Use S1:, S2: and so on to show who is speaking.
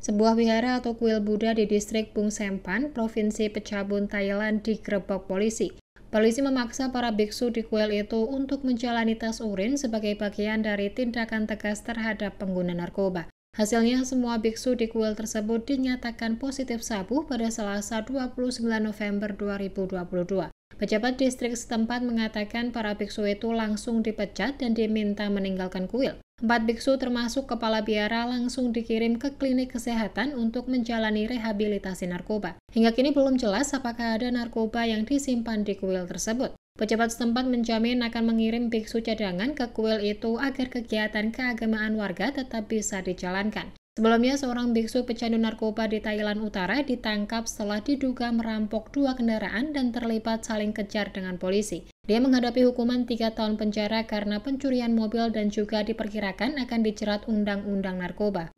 S1: Sebuah wihara atau kuil Buddha di distrik Bung Sempan, Provinsi Pecabun, Thailand digerebek polisi. Polisi memaksa para biksu di kuil itu untuk menjalani tes urin sebagai bagian dari tindakan tegas terhadap pengguna narkoba. Hasilnya semua biksu di kuil tersebut dinyatakan positif sabu pada Selasa 29 November 2022. Pejabat distrik setempat mengatakan para biksu itu langsung dipecat dan diminta meninggalkan kuil. Empat biksu termasuk kepala biara langsung dikirim ke klinik kesehatan untuk menjalani rehabilitasi narkoba. Hingga kini belum jelas apakah ada narkoba yang disimpan di kuil tersebut. Pejabat setempat menjamin akan mengirim biksu cadangan ke kuil itu agar kegiatan keagamaan warga tetap bisa dijalankan. Sebelumnya, seorang biksu pecandu narkoba di Thailand Utara ditangkap setelah diduga merampok dua kendaraan dan terlibat saling kejar dengan polisi. Dia menghadapi hukuman tiga tahun penjara karena pencurian mobil dan juga diperkirakan akan dijerat Undang-Undang Narkoba.